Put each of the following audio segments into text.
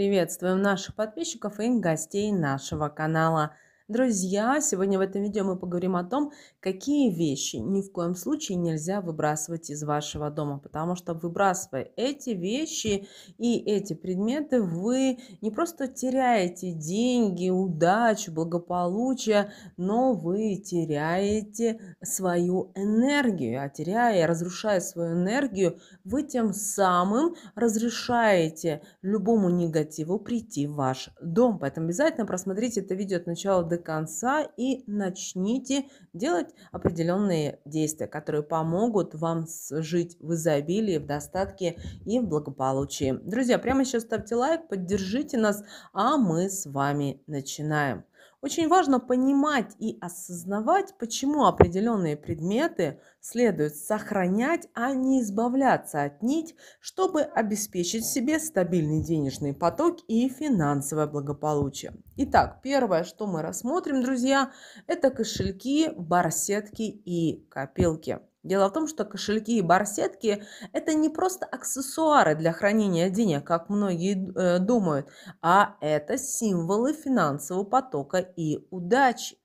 приветствуем наших подписчиков и гостей нашего канала. Друзья, сегодня в этом видео мы поговорим о том, какие вещи ни в коем случае нельзя выбрасывать из вашего дома, потому что выбрасывая эти вещи и эти предметы, вы не просто теряете деньги, удачу, благополучие, но вы теряете свою энергию, а теряя, разрушая свою энергию, вы тем самым разрешаете любому негативу прийти в ваш дом. Поэтому обязательно просмотрите это видео от начала до конца и начните делать определенные действия, которые помогут вам жить в изобилии, в достатке и в благополучии. Друзья, прямо сейчас ставьте лайк, поддержите нас, а мы с вами начинаем. Очень важно понимать и осознавать, почему определенные предметы следует сохранять, а не избавляться от них, чтобы обеспечить себе стабильный денежный поток и финансовое благополучие. Итак, первое, что мы рассмотрим, друзья, это кошельки, барсетки и копилки. Дело в том, что кошельки и барсетки – это не просто аксессуары для хранения денег, как многие э, думают, а это символы финансового потока и удачи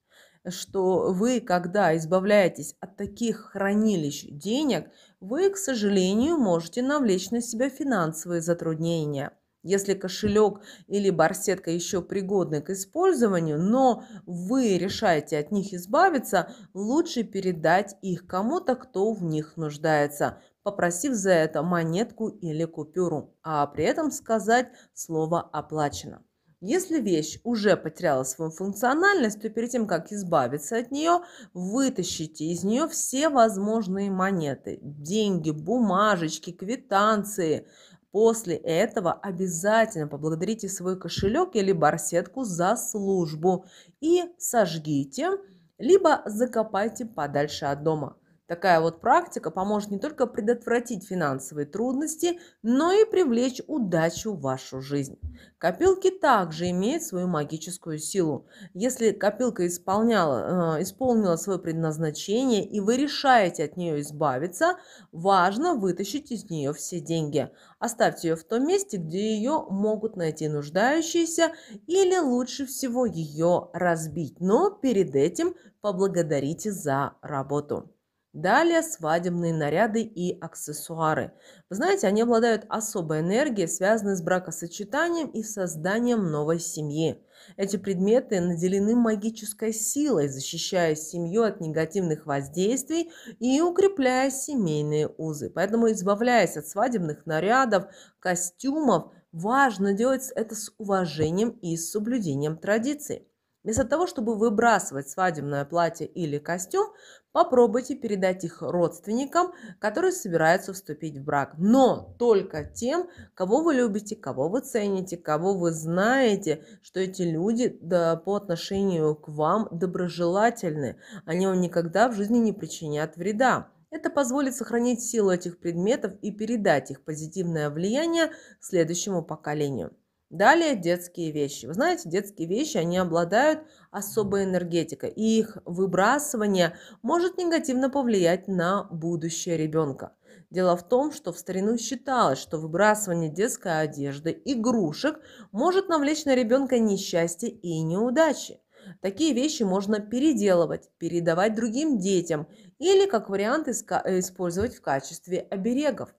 что вы, когда избавляетесь от таких хранилищ денег, вы, к сожалению, можете навлечь на себя финансовые затруднения – если кошелек или барсетка еще пригодны к использованию, но вы решаете от них избавиться, лучше передать их кому-то, кто в них нуждается, попросив за это монетку или купюру, а при этом сказать слово «оплачено». Если вещь уже потеряла свою функциональность, то перед тем, как избавиться от нее, вытащите из нее все возможные монеты, деньги, бумажечки, квитанции, После этого обязательно поблагодарите свой кошелек или барсетку за службу и сожгите, либо закопайте подальше от дома. Такая вот практика поможет не только предотвратить финансовые трудности, но и привлечь удачу в вашу жизнь. Копилки также имеют свою магическую силу. Если копилка исполняла, э, исполнила свое предназначение и вы решаете от нее избавиться, важно вытащить из нее все деньги. Оставьте ее в том месте, где ее могут найти нуждающиеся или лучше всего ее разбить. Но перед этим поблагодарите за работу. Далее свадебные наряды и аксессуары. Вы знаете, они обладают особой энергией, связанной с бракосочетанием и созданием новой семьи. Эти предметы наделены магической силой, защищая семью от негативных воздействий и укрепляя семейные узы. Поэтому, избавляясь от свадебных нарядов, костюмов, важно делать это с уважением и соблюдением традиций. Вместо того, чтобы выбрасывать свадебное платье или костюм, попробуйте передать их родственникам, которые собираются вступить в брак. Но только тем, кого вы любите, кого вы цените, кого вы знаете, что эти люди да, по отношению к вам доброжелательны. Они вам никогда в жизни не причинят вреда. Это позволит сохранить силу этих предметов и передать их позитивное влияние следующему поколению. Далее детские вещи. Вы знаете, детские вещи, они обладают особой энергетикой, и их выбрасывание может негативно повлиять на будущее ребенка. Дело в том, что в старину считалось, что выбрасывание детской одежды, игрушек может навлечь на ребенка несчастье и неудачи. Такие вещи можно переделывать, передавать другим детям или, как вариант, использовать в качестве оберегов.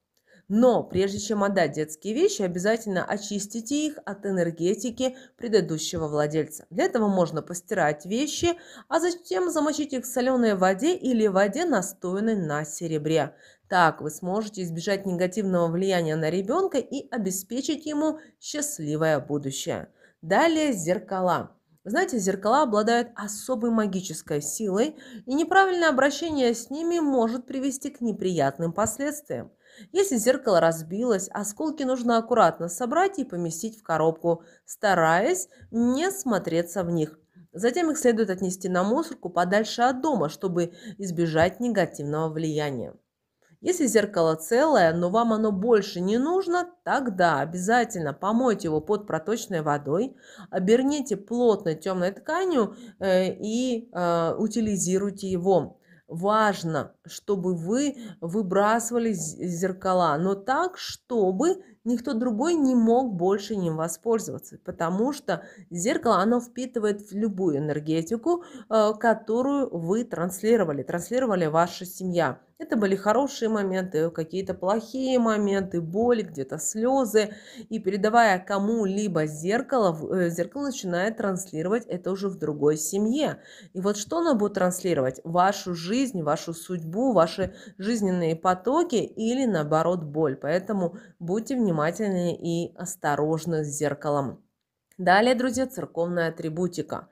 Но прежде чем отдать детские вещи, обязательно очистите их от энергетики предыдущего владельца. Для этого можно постирать вещи, а затем замочить их в соленой воде или воде, настоянной на серебре. Так вы сможете избежать негативного влияния на ребенка и обеспечить ему счастливое будущее. Далее зеркала. Вы знаете, зеркала обладают особой магической силой, и неправильное обращение с ними может привести к неприятным последствиям. Если зеркало разбилось, осколки нужно аккуратно собрать и поместить в коробку, стараясь не смотреться в них. Затем их следует отнести на мусорку подальше от дома, чтобы избежать негативного влияния. Если зеркало целое, но вам оно больше не нужно, тогда обязательно помойте его под проточной водой, оберните плотной темной тканью э, и э, утилизируйте его важно, чтобы вы выбрасывали зеркала, но так, чтобы никто другой не мог больше им воспользоваться, потому что зеркало, оно впитывает в любую энергетику, э, которую вы транслировали, транслировали ваша семья. Это были хорошие моменты, какие-то плохие моменты, боли, где-то слезы. И передавая кому-либо зеркало, э, зеркало начинает транслировать это уже в другой семье. И вот что оно будет транслировать? Вашу жизнь, вашу судьбу, ваши жизненные потоки или наоборот боль. Поэтому будьте внимательны внимательнее и осторожно с зеркалом. Далее, друзья, церковная атрибутика.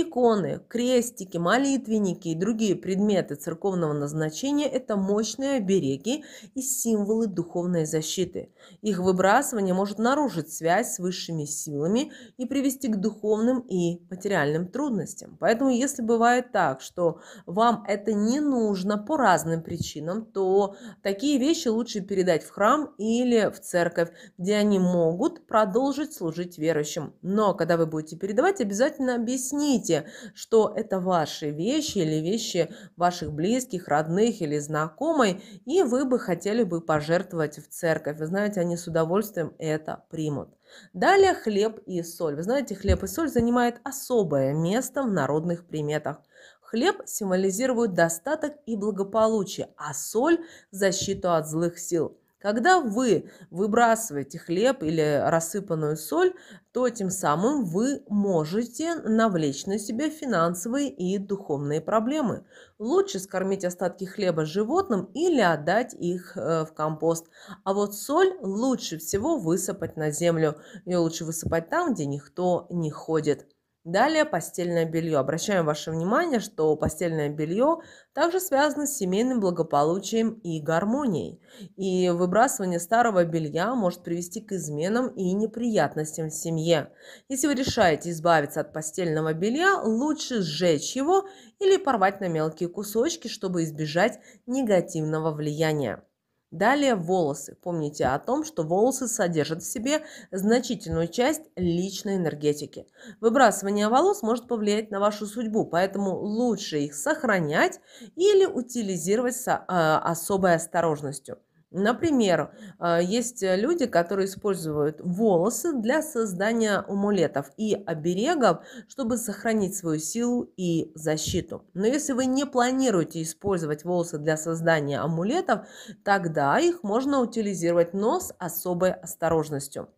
Иконы, крестики, молитвенники и другие предметы церковного назначения – это мощные обереги и символы духовной защиты. Их выбрасывание может нарушить связь с высшими силами и привести к духовным и материальным трудностям. Поэтому, если бывает так, что вам это не нужно по разным причинам, то такие вещи лучше передать в храм или в церковь, где они могут продолжить служить верующим. Но когда вы будете передавать, обязательно объясните, помните, что это ваши вещи или вещи ваших близких, родных или знакомой, и вы бы хотели бы пожертвовать в церковь. Вы знаете, они с удовольствием это примут. Далее хлеб и соль. Вы знаете, хлеб и соль занимает особое место в народных приметах. Хлеб символизирует достаток и благополучие, а соль – защиту от злых сил. Когда вы выбрасываете хлеб или рассыпанную соль, то тем самым вы можете навлечь на себя финансовые и духовные проблемы. Лучше скормить остатки хлеба животным или отдать их э, в компост. А вот соль лучше всего высыпать на землю. Ее лучше высыпать там, где никто не ходит. Далее постельное белье. Обращаем ваше внимание, что постельное белье также связано с семейным благополучием и гармонией. И выбрасывание старого белья может привести к изменам и неприятностям в семье. Если вы решаете избавиться от постельного белья, лучше сжечь его или порвать на мелкие кусочки, чтобы избежать негативного влияния. Далее волосы. Помните о том, что волосы содержат в себе значительную часть личной энергетики. Выбрасывание волос может повлиять на вашу судьбу, поэтому лучше их сохранять или утилизировать с э, особой осторожностью. Например, э, есть э, люди, которые используют волосы для создания амулетов и оберегов, чтобы сохранить свою силу и защиту. Но если вы не планируете использовать волосы для создания амулетов, тогда их можно утилизировать, но с особой осторожностью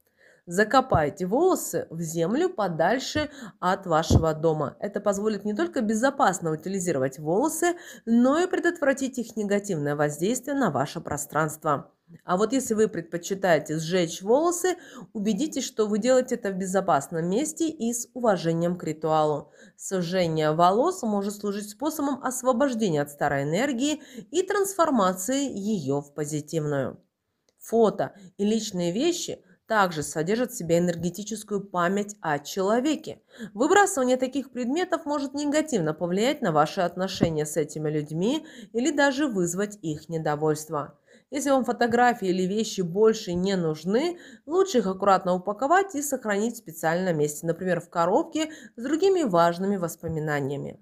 закопайте волосы в землю подальше от вашего дома. Это позволит не только безопасно утилизировать волосы, но и предотвратить их негативное воздействие на ваше пространство. А вот если вы предпочитаете сжечь волосы, убедитесь, что вы делаете это в безопасном месте и с уважением к ритуалу. Сожжение волос может служить способом освобождения от старой энергии и трансформации ее в позитивную. Фото и личные вещи – также содержит в себе энергетическую память о человеке. Выбрасывание таких предметов может негативно повлиять на ваши отношения с этими людьми или даже вызвать их недовольство. Если вам фотографии или вещи больше не нужны, лучше их аккуратно упаковать и сохранить в специальном месте, например, в коробке с другими важными воспоминаниями.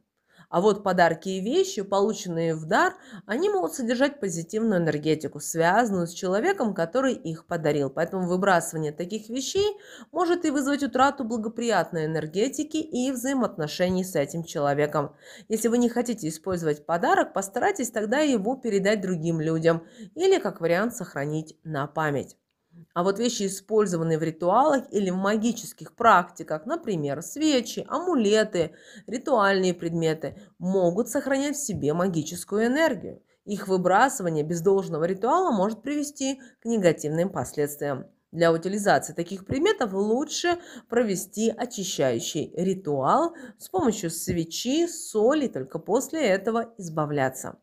А вот подарки и вещи, полученные в дар, они могут содержать позитивную энергетику, связанную с человеком, который их подарил. Поэтому выбрасывание таких вещей может и вызвать утрату благоприятной энергетики и взаимоотношений с этим человеком. Если вы не хотите использовать подарок, постарайтесь тогда его передать другим людям или, как вариант, сохранить на память. А вот вещи, использованные в ритуалах или в магических практиках, например, свечи, амулеты, ритуальные предметы, могут сохранять в себе магическую энергию. Их выбрасывание без должного ритуала может привести к негативным последствиям. Для утилизации таких предметов лучше провести очищающий ритуал с помощью свечи, соли, только после этого избавляться.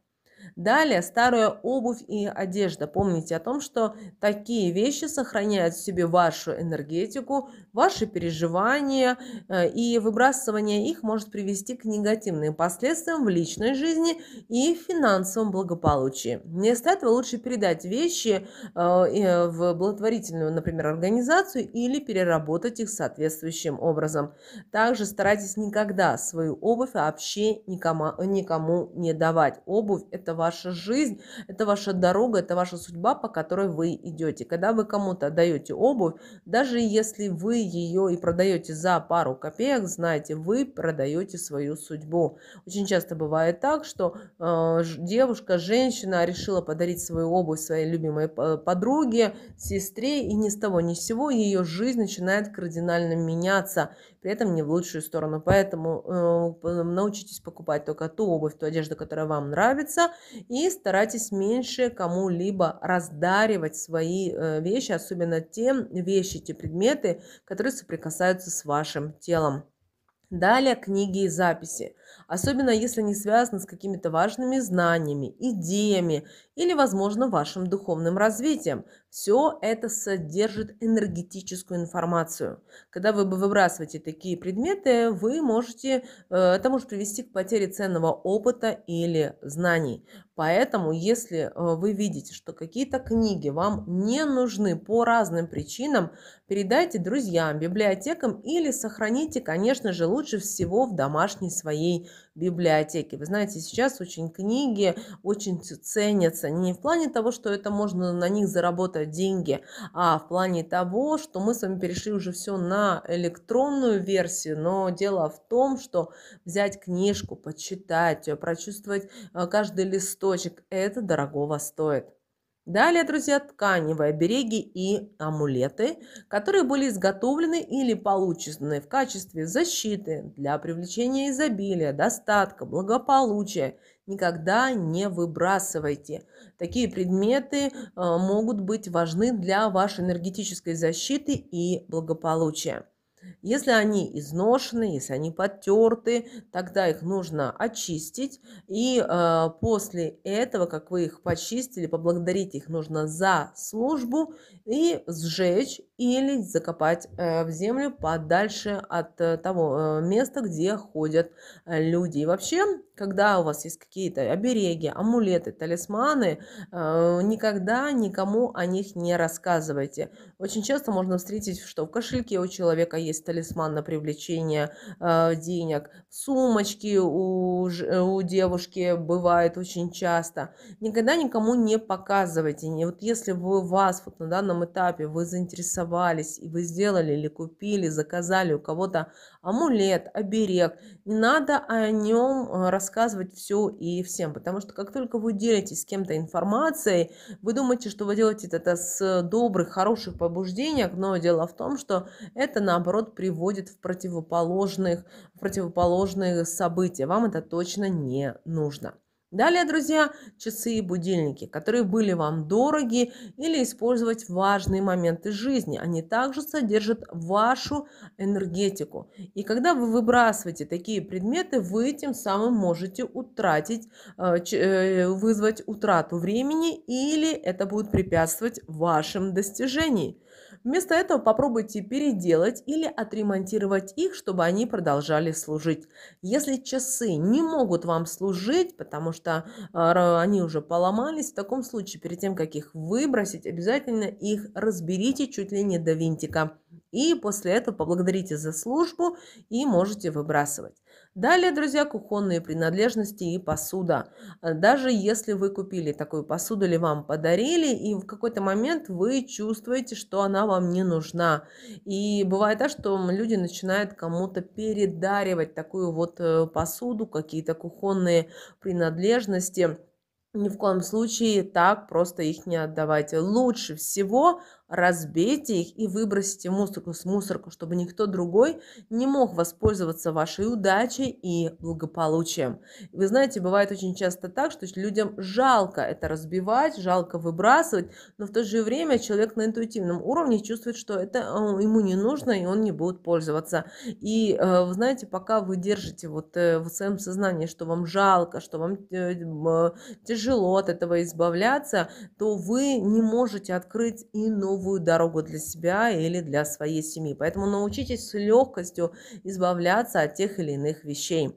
Далее, старая обувь и одежда. Помните о том, что такие вещи сохраняют в себе вашу энергетику, ваши переживания э, и выбрасывание их может привести к негативным последствиям в личной жизни и финансовом благополучии. Вместо этого лучше передать вещи э, э, в благотворительную, например, организацию или переработать их соответствующим образом. Также старайтесь никогда свою обувь вообще никому, никому не давать. Обувь – это ваша жизнь, это ваша дорога, это ваша судьба, по которой вы идете. Когда вы кому-то даете обувь, даже если вы ее и продаете за пару копеек, знаете, вы продаете свою судьбу. Очень часто бывает так, что э, девушка, женщина решила подарить свою обувь своей любимой подруге, сестре, и ни с того ни с сего ее жизнь начинает кардинально меняться, при этом не в лучшую сторону. Поэтому э, научитесь покупать только ту обувь, ту одежду, которая вам нравится, и старайтесь меньше кому-либо раздаривать свои э, вещи, особенно те вещи, те предметы, которые которые соприкасаются с вашим телом. Далее книги и записи особенно если не связаны с какими-то важными знаниями, идеями или, возможно, вашим духовным развитием. Все это содержит энергетическую информацию. Когда вы выбрасываете такие предметы, вы можете, э, это может привести к потере ценного опыта или знаний. Поэтому, если э, вы видите, что какие-то книги вам не нужны по разным причинам, передайте друзьям, библиотекам или сохраните, конечно же, лучше всего в домашней своей своей библиотеке. Вы знаете, сейчас очень книги очень ценятся не в плане того, что это можно на них заработать деньги, а в плане того, что мы с вами перешли уже все на электронную версию, но дело в том, что взять книжку, почитать ее, прочувствовать э, каждый листочек, это дорогого стоит. Далее, друзья, тканевые обереги и амулеты, которые были изготовлены или получены в качестве защиты для привлечения изобилия, достатка, благополучия. Никогда не выбрасывайте. Такие предметы э, могут быть важны для вашей энергетической защиты и благополучия. Если они изношены, если они подтерты, тогда их нужно очистить. И э, после этого, как вы их почистили, поблагодарить их нужно за службу и сжечь или закопать э, в землю подальше от э, того э, места, где ходят э, люди. И вообще, когда у вас есть какие-то обереги, амулеты, талисманы, э, никогда никому о них не рассказывайте. Очень часто можно встретить, что в кошельке у человека есть есть талисман на привлечение э, денег. Сумочки у, э, у девушки бывает очень часто. Никогда никому не показывайте. И вот если вы вас вот на данном этапе вы заинтересовались и вы сделали или купили, заказали у кого-то амулет, оберег. Не надо о нем э, рассказывать все и всем, потому что как только вы делитесь с кем-то информацией, вы думаете, что вы делаете это с добрых, хороших побуждений, но дело в том, что это наоборот приводит в противоположных, в противоположные события. Вам это точно не нужно. Далее, друзья, часы и будильники, которые были вам дороги или использовать важные моменты жизни. Они также содержат вашу энергетику. И когда вы выбрасываете такие предметы, вы тем самым можете утратить, э, э, вызвать утрату времени или это будет препятствовать вашим достижениям. Вместо этого попробуйте переделать или отремонтировать их, чтобы они продолжали служить. Если часы не могут вам служить, потому что а, они уже поломались, в таком случае перед тем, как их выбросить, обязательно их разберите чуть ли не до винтика. И после этого поблагодарите за службу и можете выбрасывать. Далее, друзья, кухонные принадлежности и посуда. Э, даже если вы купили такую посуду или вам подарили, и в какой-то момент вы чувствуете, что она вам не нужна. И бывает так, что люди начинают кому-то передаривать такую вот э, посуду, какие-то кухонные принадлежности. Ни в коем случае так просто их не отдавайте. Лучше всего разбейте их и выбросите мусорку с мусорку, чтобы никто другой не мог воспользоваться вашей удачей и благополучием. Вы знаете, бывает очень часто так, что людям жалко это разбивать, жалко выбрасывать, но в то же время человек на интуитивном уровне чувствует, что это э, ему не нужно и он не будет пользоваться. И э, вы знаете, пока вы держите вот э, в своем сознании, что вам жалко, что вам тяжело от этого избавляться, то вы не можете открыть иную новую дорогу для себя или для своей семьи. Поэтому научитесь с легкостью избавляться от тех или иных вещей.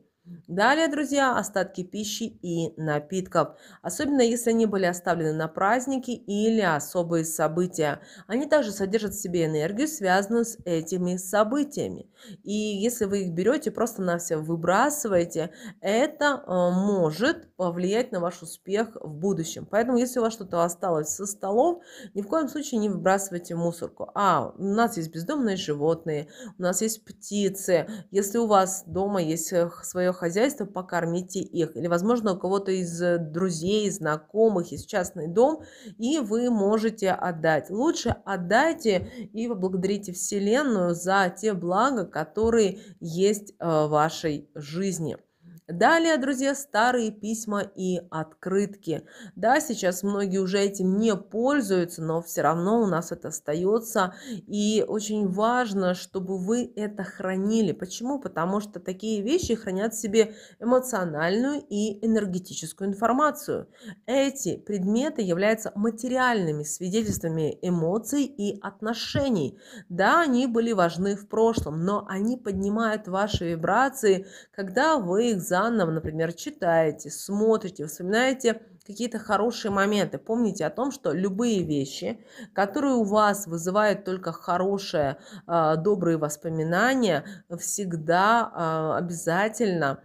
Далее, друзья, остатки пищи и напитков, особенно если они были оставлены на праздники или особые события. Они также содержат в себе энергию, связанную с этими событиями. И если вы их берете, просто на все выбрасываете, это э, может повлиять на ваш успех в будущем. Поэтому, если у вас что-то осталось со столов, ни в коем случае не выбрасывайте мусорку. А, у нас есть бездомные животные, у нас есть птицы. Если у вас дома есть э, свое хозяйство, покормите их. Или, возможно, у кого-то из э, друзей, знакомых, из частный дом, и вы можете отдать. Лучше отдайте и поблагодарите Вселенную за те блага, которые есть э, в вашей жизни. Далее, друзья, старые письма и открытки. Да, сейчас многие уже этим не пользуются, но все равно у нас это остается. И очень важно, чтобы вы это хранили. Почему? Потому что такие вещи хранят в себе эмоциональную и энергетическую информацию. Эти предметы являются материальными свидетельствами эмоций и отношений. Да, они были важны в прошлом, но они поднимают ваши вибрации, когда вы их за данным, например, читаете, смотрите, вспоминаете какие-то хорошие моменты. Помните о том, что любые вещи, которые у вас вызывают только хорошие, а, добрые воспоминания, всегда а, обязательно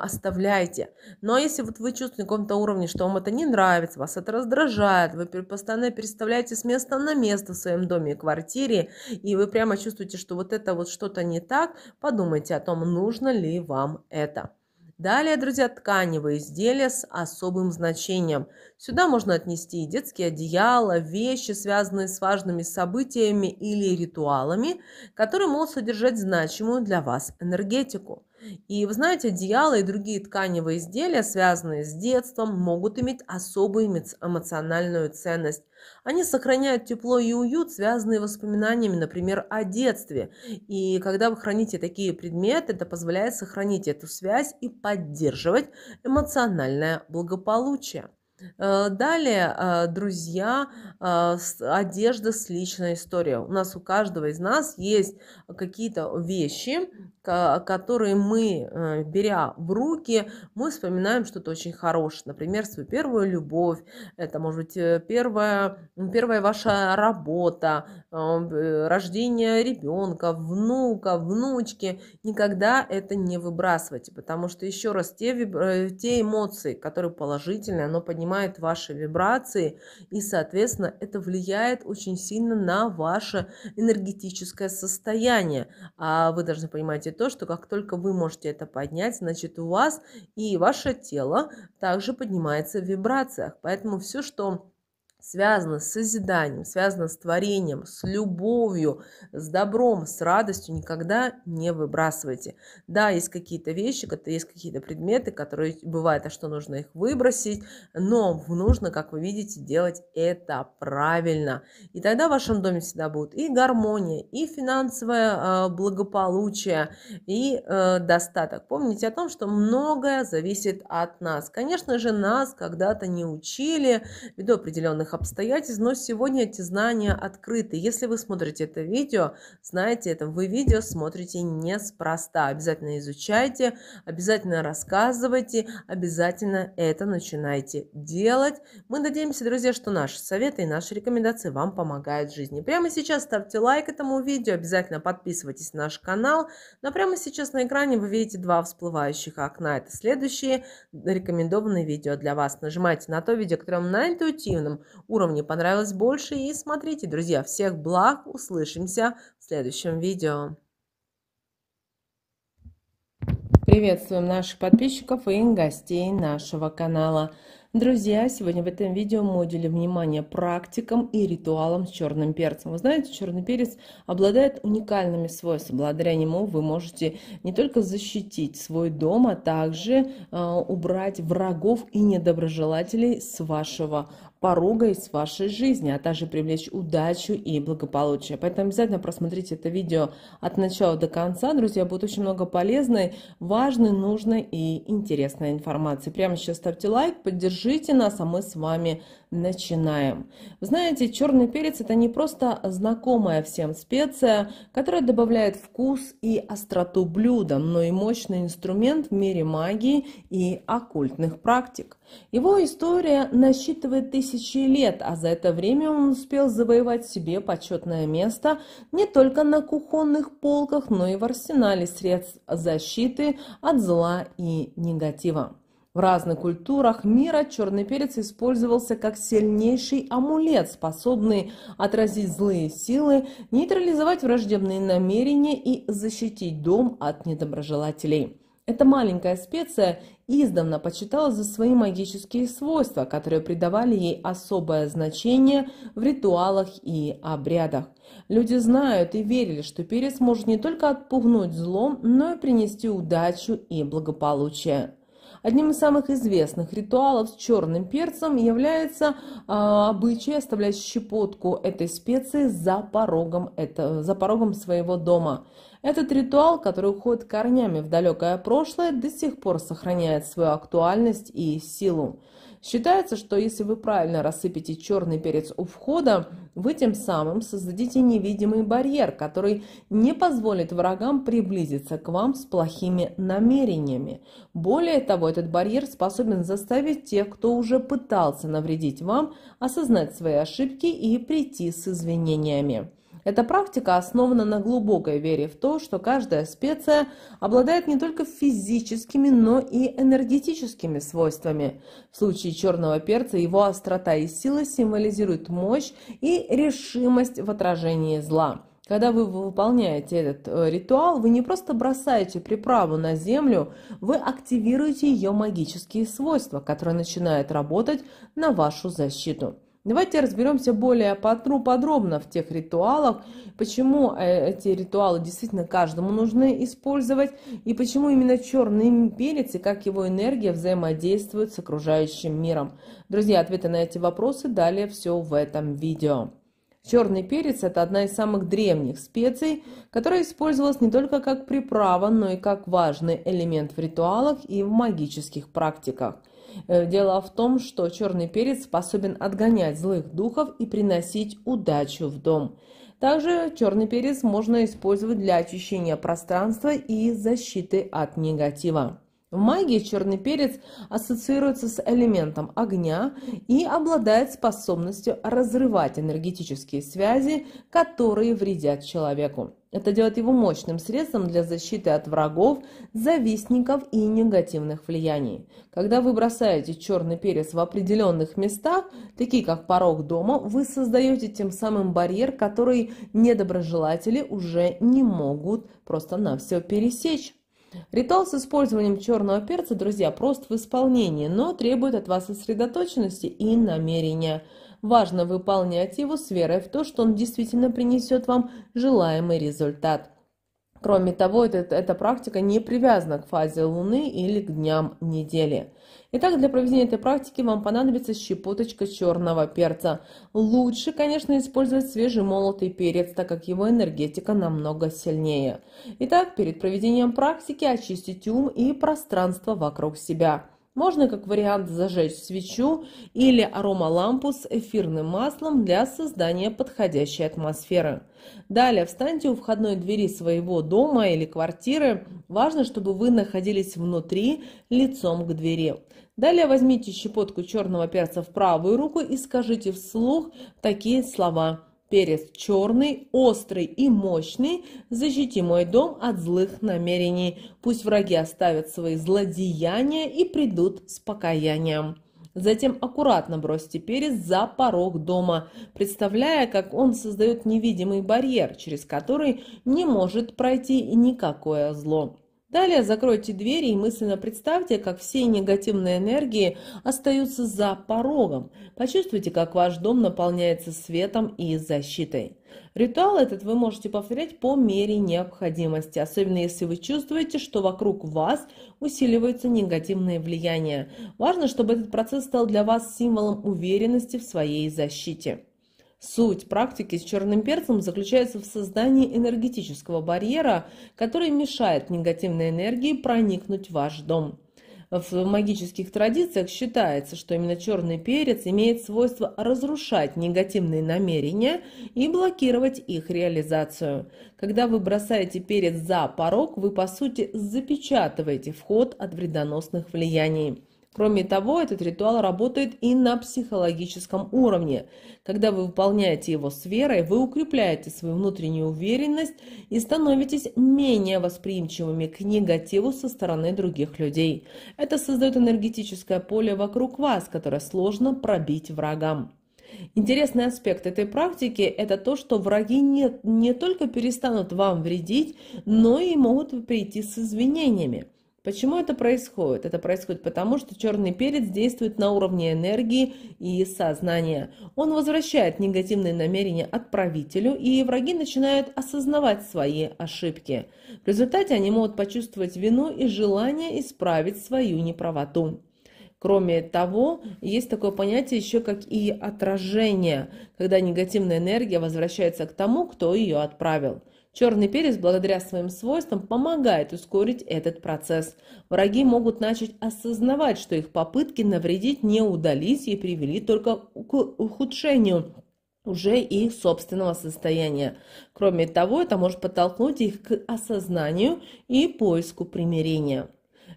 оставляйте. Но ну, а если вот вы чувствуете на каком-то уровне, что вам это не нравится, вас это раздражает, вы постоянно переставляете с места на место в своем доме и квартире, и вы прямо чувствуете, что вот это вот что-то не так, подумайте о том, нужно ли вам это. Далее, друзья, тканевые изделия с особым значением. Сюда можно отнести и детские одеяла, вещи, связанные с важными событиями или ритуалами, которые могут содержать значимую для вас энергетику. И вы знаете, одеяло и другие тканевые изделия, связанные с детством, могут иметь особую эмоциональную ценность. Они сохраняют тепло и уют, связанные воспоминаниями, например, о детстве. И когда вы храните такие предметы, это позволяет сохранить эту связь и поддерживать эмоциональное благополучие. Э, далее, э, друзья, э, одежда с личной историей. У нас у каждого из нас есть какие-то вещи, которые мы, э, беря в руки, мы вспоминаем что-то очень хорошее. Например, свою первую любовь, это может быть э, первая, первая ваша работа, э, рождение ребенка, внука, внучки. Никогда это не выбрасывайте, потому что, еще раз, те, те эмоции, которые положительные, оно поднимает ваши вибрации, и, соответственно, это влияет очень сильно на ваше энергетическое состояние. А вы должны понимать, то, что как только вы можете это поднять, значит у вас и ваше тело также поднимается в вибрациях. Поэтому все, что связано с созиданием, связано с творением, с любовью, с добром, с радостью, никогда не выбрасывайте. Да, есть какие-то вещи, есть какие-то предметы, которые бывает, а что нужно их выбросить, но нужно, как вы видите, делать это правильно. И тогда в вашем доме всегда будут и гармония, и финансовое а, благополучие, и э, достаток. Помните о том, что многое зависит от нас. Конечно же, нас когда-то не учили ввиду определенных обстоятельств, но сегодня эти знания открыты. Если вы смотрите это видео, знаете это, вы видео смотрите неспроста. Обязательно изучайте, обязательно рассказывайте, обязательно это начинайте делать. Мы надеемся, друзья, что наши советы и наши рекомендации вам помогают в жизни. Прямо сейчас ставьте лайк этому видео, обязательно подписывайтесь на наш канал. Но прямо сейчас на экране вы видите два всплывающих окна. Это следующие рекомендованные видео для вас. Нажимайте на то видео, которое вам на интуитивном уровне понравилось больше. И смотрите, друзья, всех благ. Услышимся в следующем видео. Приветствуем наших подписчиков и гостей нашего канала. Друзья, сегодня в этом видео мы уделим внимание практикам и ритуалам с черным перцем. Вы знаете, черный перец обладает уникальными свойствами. Благодаря нему вы можете не только защитить свой дом, а также э, убрать врагов и недоброжелателей с вашего порога из вашей жизни, а также привлечь удачу и благополучие. Поэтому обязательно просмотрите это видео от начала до конца. Друзья, будет очень много полезной, важной, нужной и интересной информации. Прямо сейчас ставьте лайк, поддержите нас, а мы с вами начинаем. Вы знаете, черный перец это не просто знакомая всем специя, которая добавляет вкус и остроту блюдам, но и мощный инструмент в мире магии и оккультных практик. Его история насчитывает тысячи лет, а за это время он успел завоевать себе почетное место не только на кухонных полках, но и в арсенале средств защиты от зла и негатива. В разных культурах мира черный перец использовался как сильнейший амулет, способный отразить злые силы, нейтрализовать враждебные намерения и защитить дом от недоброжелателей. Эта маленькая специя издавна почиталась за свои магические свойства, которые придавали ей особое значение в ритуалах и обрядах. Люди знают и верили, что перец может не только отпугнуть злом, но и принести удачу и благополучие. Одним из самых известных ритуалов с черным перцем является э, обычай оставлять щепотку этой специи за порогом, это, за порогом своего дома. Этот ритуал, который уходит корнями в далекое прошлое, до сих пор сохраняет свою актуальность и силу. Считается, что если вы правильно рассыпете черный перец у входа, вы тем самым создадите невидимый барьер, который не позволит врагам приблизиться к вам с плохими намерениями. Более того, этот барьер способен заставить тех, кто уже пытался навредить вам, осознать свои ошибки и прийти с извинениями. Эта практика основана на глубокой вере в то, что каждая специя обладает не только физическими, но и энергетическими свойствами. В случае черного перца его острота и сила символизируют мощь и решимость в отражении зла. Когда вы выполняете этот э, ритуал, вы не просто бросаете приправу на землю, вы активируете ее магические свойства, которые начинают работать на вашу защиту. Давайте разберемся более подробно в тех ритуалах, почему э, эти ритуалы действительно каждому нужно использовать, и почему именно черный перец и как его энергия взаимодействует с окружающим миром. Друзья, ответы на эти вопросы далее все в этом видео. Черный перец – это одна из самых древних специй, которая использовалась не только как приправа, но и как важный элемент в ритуалах и в магических практиках – Э, дело в том, что черный перец способен отгонять злых духов и приносить удачу в дом. Также черный перец можно использовать для очищения пространства и защиты от негатива. В магии черный перец ассоциируется с элементом огня и обладает способностью разрывать энергетические связи, которые вредят человеку. Это делает его мощным средством для защиты от врагов, завистников и негативных влияний. Когда вы бросаете черный перец в определенных местах, такие как порог дома, вы создаете тем самым барьер, который недоброжелатели уже не могут просто на все пересечь. Ритуал с использованием черного перца, друзья, прост в исполнении, но требует от вас сосредоточенности и намерения. Важно выполнять его с верой в то, что он действительно принесет вам желаемый результат. Кроме того, эта, эта практика не привязана к фазе Луны или к дням недели. Итак, для проведения этой практики вам понадобится щепоточка черного перца. Лучше, конечно, использовать свежемолотый перец, так как его энергетика намного сильнее. Итак, перед проведением практики очистите ум и пространство вокруг себя. Можно как вариант зажечь свечу или аромалампу с эфирным маслом для создания подходящей атмосферы. Далее встаньте у входной двери своего дома или квартиры. Важно, чтобы вы находились внутри, лицом к двери. Далее возьмите щепотку черного перца в правую руку и скажите вслух такие слова. Перец черный, острый и мощный, защити мой дом от злых намерений. Пусть враги оставят свои злодеяния и придут с покаянием. Затем аккуратно бросьте перец за порог дома, представляя, как он создает невидимый барьер, через который не может пройти никакое зло. Далее закройте двери и мысленно представьте, как все негативные энергии остаются за порогом. Почувствуйте, как ваш дом наполняется светом и защитой. Ритуал этот вы можете повторять по мере необходимости, особенно если вы чувствуете, что вокруг вас усиливаются негативные влияния. Важно, чтобы этот процесс стал для вас символом уверенности в своей защите. Суть практики с черным перцем заключается в создании энергетического барьера, который мешает негативной энергии проникнуть в ваш дом. В магических традициях считается, что именно черный перец имеет свойство разрушать негативные намерения и блокировать их реализацию. Когда вы бросаете перец за порог, вы по сути запечатываете вход от вредоносных влияний. Кроме того, этот ритуал работает и на психологическом уровне. Когда вы выполняете его с верой, вы укрепляете свою внутреннюю уверенность и становитесь менее восприимчивыми к негативу со стороны других людей. Это создает энергетическое поле вокруг вас, которое сложно пробить врагам. Интересный аспект этой практики – это то, что враги не, не только перестанут вам вредить, но и могут прийти с извинениями. Почему это происходит? Это происходит потому, что черный перец действует на уровне энергии и сознания. Он возвращает негативные намерения отправителю, и враги начинают осознавать свои ошибки. В результате они могут почувствовать вину и желание исправить свою неправоту. Кроме того, есть такое понятие еще как и отражение, когда негативная энергия возвращается к тому, кто ее отправил – Черный перец, благодаря своим свойствам, помогает ускорить этот процесс. Враги могут начать осознавать, что их попытки навредить не удались и привели только к ухудшению уже их собственного состояния. Кроме того, это может подтолкнуть их к осознанию и поиску примирения.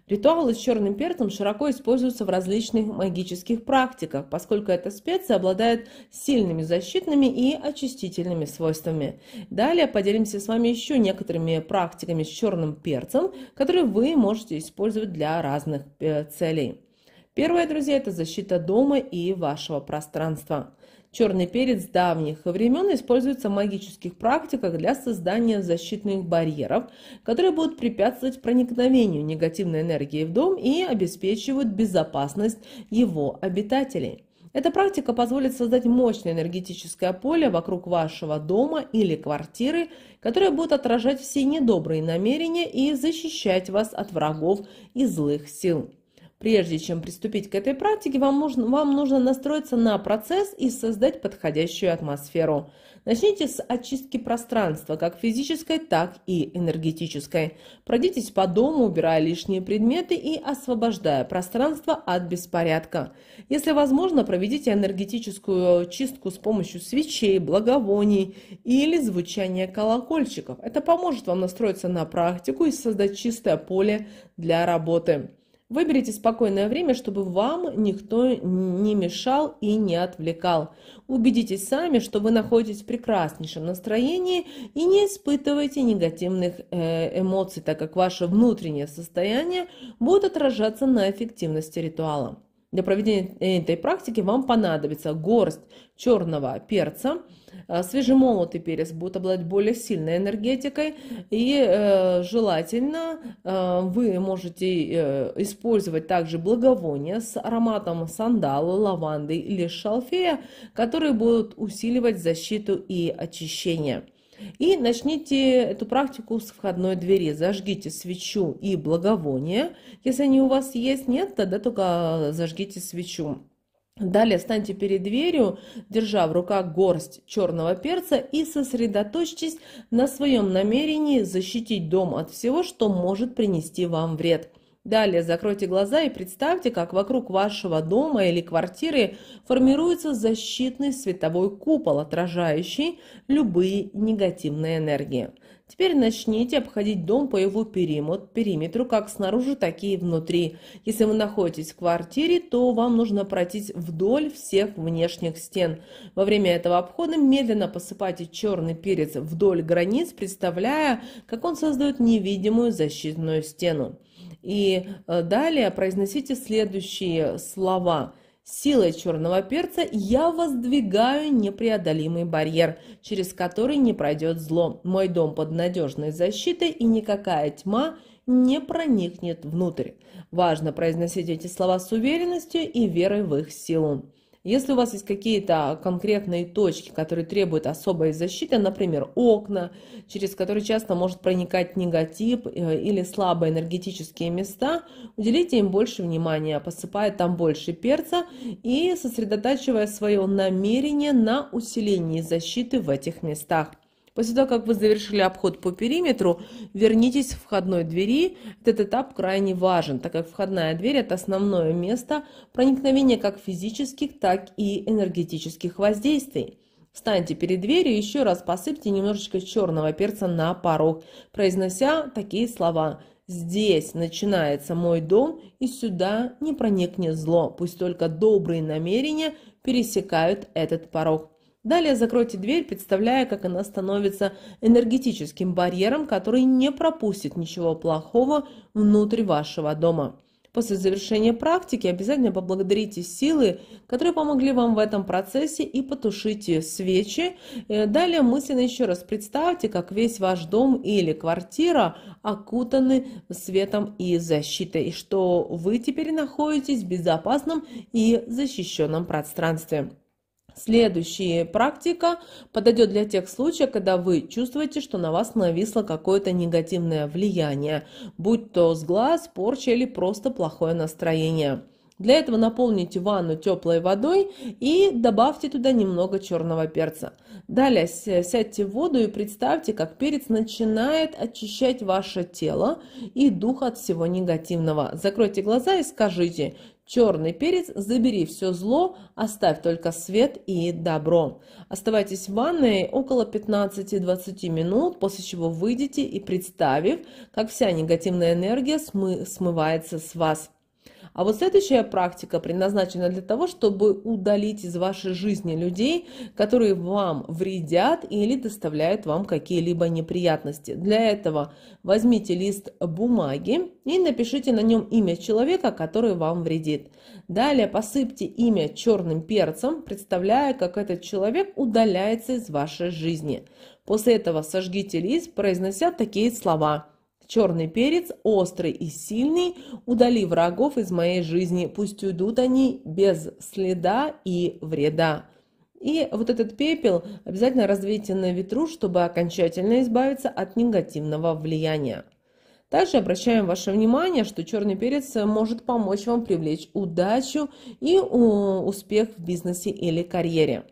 Ритуалы с черным перцем широко используются в различных магических практиках, поскольку эта специя обладает сильными защитными и очистительными свойствами. Далее поделимся с вами еще некоторыми практиками с черным перцем, которые вы можете использовать для разных э, целей. Первое, друзья, это защита дома и вашего пространства. Черный перец с давних времен используется в магических практиках для создания защитных барьеров, которые будут препятствовать проникновению негативной энергии в дом и обеспечивают безопасность его обитателей. Эта практика позволит создать мощное энергетическое поле вокруг вашего дома или квартиры, которое будет отражать все недобрые намерения и защищать вас от врагов и злых сил. Прежде чем приступить к этой практике, вам нужно, вам нужно настроиться на процесс и создать подходящую атмосферу. Начните с очистки пространства, как физической, так и энергетической. Пройдитесь по дому, убирая лишние предметы и освобождая пространство от беспорядка. Если возможно, проведите энергетическую чистку с помощью свечей, благовоний или звучания колокольчиков. Это поможет вам настроиться на практику и создать чистое поле для работы. Выберите спокойное время, чтобы вам никто не мешал и не отвлекал. Убедитесь сами, что вы находитесь в прекраснейшем настроении и не испытываете негативных э, эмоций, так как ваше внутреннее состояние будет отражаться на эффективности ритуала. Для проведения этой практики вам понадобится горсть черного перца. Э, свежемолотый перец будет обладать более сильной энергетикой. И э, желательно э, вы можете э, использовать также благовония с ароматом сандала, лаванды или шалфея, которые будут усиливать защиту и очищение. И начните эту практику с входной двери. Зажгите свечу и благовоние. Если они у вас есть, нет, тогда только зажгите свечу. Далее встаньте перед дверью, держа в руках горсть черного перца и сосредоточьтесь на своем намерении защитить дом от всего, что может принести вам вред. Далее закройте глаза и представьте, как вокруг вашего дома или квартиры формируется защитный световой купол, отражающий любые негативные энергии. Теперь начните обходить дом по его периметру, как снаружи, так и внутри. Если вы находитесь в квартире, то вам нужно пройтись вдоль всех внешних стен. Во время этого обхода медленно посыпайте черный перец вдоль границ, представляя, как он создает невидимую защитную стену. И э, далее произносите следующие слова. Силой черного перца я воздвигаю непреодолимый барьер, через который не пройдет зло. Мой дом под надежной защитой, и никакая тьма не проникнет внутрь. Важно произносить эти слова с уверенностью и верой в их силу. Если у вас есть какие-то конкретные точки, которые требуют особой защиты, например, окна, через которые часто может проникать негатив э, или слабые энергетические места, уделите им больше внимания, посыпая там больше перца и сосредотачивая свое намерение на усилении защиты в этих местах. После того, как вы завершили обход по периметру, вернитесь к входной двери. Этот этап крайне важен, так как входная дверь – это основное место проникновения как физических, так и энергетических воздействий. Встаньте перед дверью и еще раз посыпьте немножечко черного перца на порог, произнося такие слова Здесь начинается мой дом, и сюда не проникнет зло. Пусть только добрые намерения пересекают этот порог. Далее закройте дверь, представляя, как она становится энергетическим барьером, который не пропустит ничего плохого внутрь вашего дома. После завершения практики обязательно поблагодарите силы, которые помогли вам в этом процессе и потушите свечи. Э, далее мысленно еще раз представьте, как весь ваш дом или квартира окутаны светом и защитой, и что вы теперь находитесь в безопасном и защищенном пространстве. Следующая практика подойдет для тех случаев, когда вы чувствуете, что на вас нависло какое-то негативное влияние, будь то сглаз, порча или просто плохое настроение. Для этого наполните ванну теплой водой и добавьте туда немного черного перца. Далее сядьте в воду и представьте, как перец начинает очищать ваше тело и дух от всего негативного. Закройте глаза и скажите черный перец, забери все зло, оставь только свет и добро. Оставайтесь в ванной около 15-20 минут, после чего выйдите и представив, как вся негативная энергия смы смывается с вас. А вот следующая практика предназначена для того, чтобы удалить из вашей жизни людей, которые вам вредят или доставляют вам какие-либо неприятности. Для этого возьмите лист бумаги и напишите на нем имя человека, который вам вредит. Далее посыпьте имя черным перцем, представляя, как этот человек удаляется из вашей жизни. После этого сожгите лист, произнося такие слова – Черный перец, острый и сильный, удали врагов из моей жизни, пусть уйдут они без следа и вреда. И вот этот пепел обязательно развейте на ветру, чтобы окончательно избавиться от негативного влияния. Также обращаем ваше внимание, что черный перец может помочь вам привлечь удачу и э, успех в бизнесе или карьере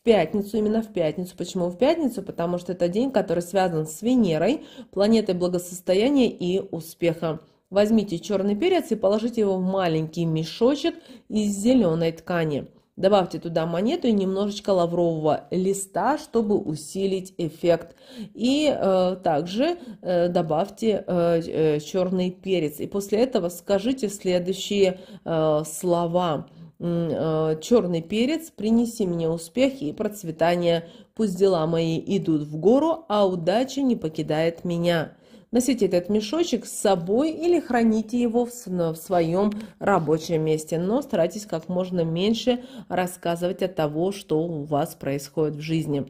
в пятницу, именно в пятницу. Почему в пятницу? Потому что это день, который связан с Венерой, планетой благосостояния и успеха. Возьмите черный перец и положите его в маленький мешочек из зеленой ткани. Добавьте туда монету и немножечко лаврового листа, чтобы усилить эффект. И э, также э, добавьте э, э, черный перец. И после этого скажите следующие э, слова. Э, черный перец, принеси мне успехи и процветание. Пусть дела мои идут в гору, а удача не покидает меня. Носите этот мешочек с собой или храните его в, своем рабочем месте, но старайтесь как можно меньше рассказывать о того, что у вас происходит в жизни.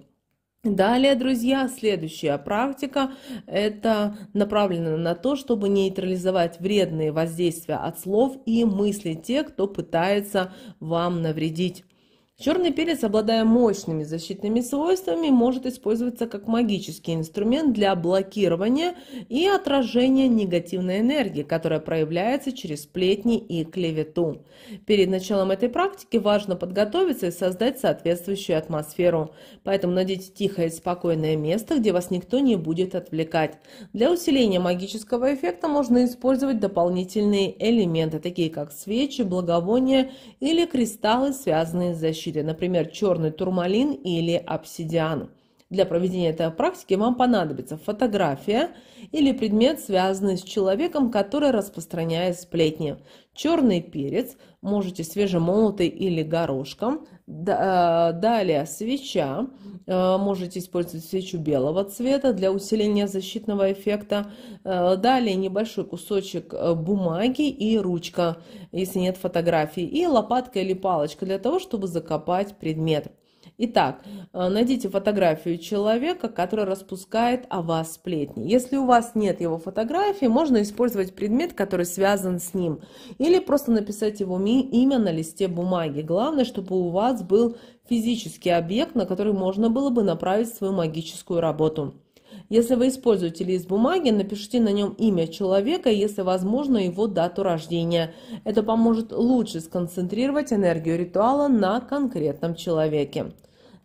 Далее, друзья, следующая практика – это направлена на то, чтобы нейтрализовать вредные воздействия от слов и мыслей тех, кто пытается вам навредить. Черный перец, обладая мощными защитными свойствами, может использоваться как магический инструмент для блокирования и отражения негативной энергии, которая проявляется через сплетни и клевету. Перед началом этой практики важно подготовиться и создать соответствующую атмосферу. Поэтому найдите тихое и спокойное место, где вас никто не будет отвлекать. Для усиления магического эффекта можно использовать дополнительные элементы, такие как свечи, благовония или кристаллы, связанные с защитой исключили, например, черный турмалин или обсидиан. Для проведения этой практики вам понадобится фотография или предмет, связанный с человеком, который распространяет сплетни. Черный перец, можете свежемолотый или горошком. Э, далее свеча, э, можете использовать свечу белого цвета для усиления защитного эффекта. Э, далее небольшой кусочек бумаги и ручка, если нет фотографии. И лопатка или палочка для того, чтобы закопать предмет. Итак, э, найдите фотографию человека, который распускает о вас сплетни. Если у вас нет его фотографии, можно использовать предмет, который связан с ним. Или просто написать его имя на листе бумаги. Главное, чтобы у вас был физический объект, на который можно было бы направить свою магическую работу. Если вы используете лист бумаги, напишите на нем имя человека если возможно, его дату рождения. Это поможет лучше сконцентрировать энергию ритуала на конкретном человеке.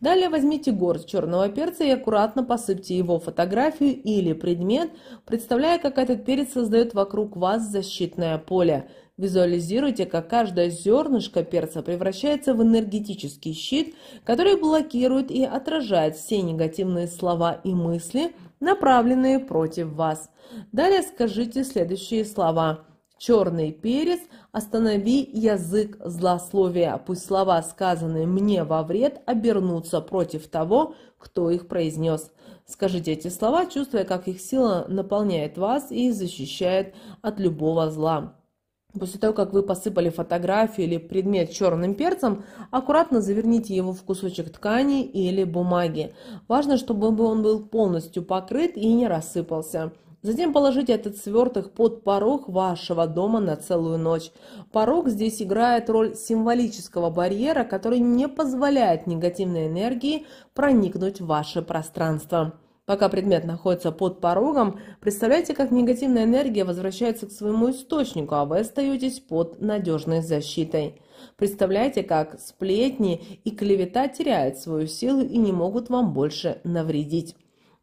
Далее возьмите горсть черного перца и аккуратно посыпьте его фотографию или предмет, представляя, как этот перец создает вокруг вас защитное поле. Визуализируйте, как каждое зернышко перца превращается в энергетический щит, который блокирует и отражает все негативные слова и мысли, направленные против вас. Далее скажите следующие слова – черный перец, останови язык злословия, пусть слова, сказанные мне во вред, обернутся против того, кто их произнес. Скажите эти слова, чувствуя, как их сила наполняет вас и защищает от любого зла. После того, как вы посыпали фотографию или предмет черным перцем, аккуратно заверните его в кусочек ткани или бумаги. Важно, чтобы он был полностью покрыт и не рассыпался. Затем положите этот сверток под порог вашего дома на целую ночь. Порог здесь играет роль символического барьера, который не позволяет негативной энергии проникнуть в ваше пространство. Пока предмет находится под порогом, представляйте, как негативная энергия возвращается к своему источнику, а вы остаетесь под надежной защитой. Представляйте, как сплетни и клевета теряют свою силу и не могут вам больше навредить.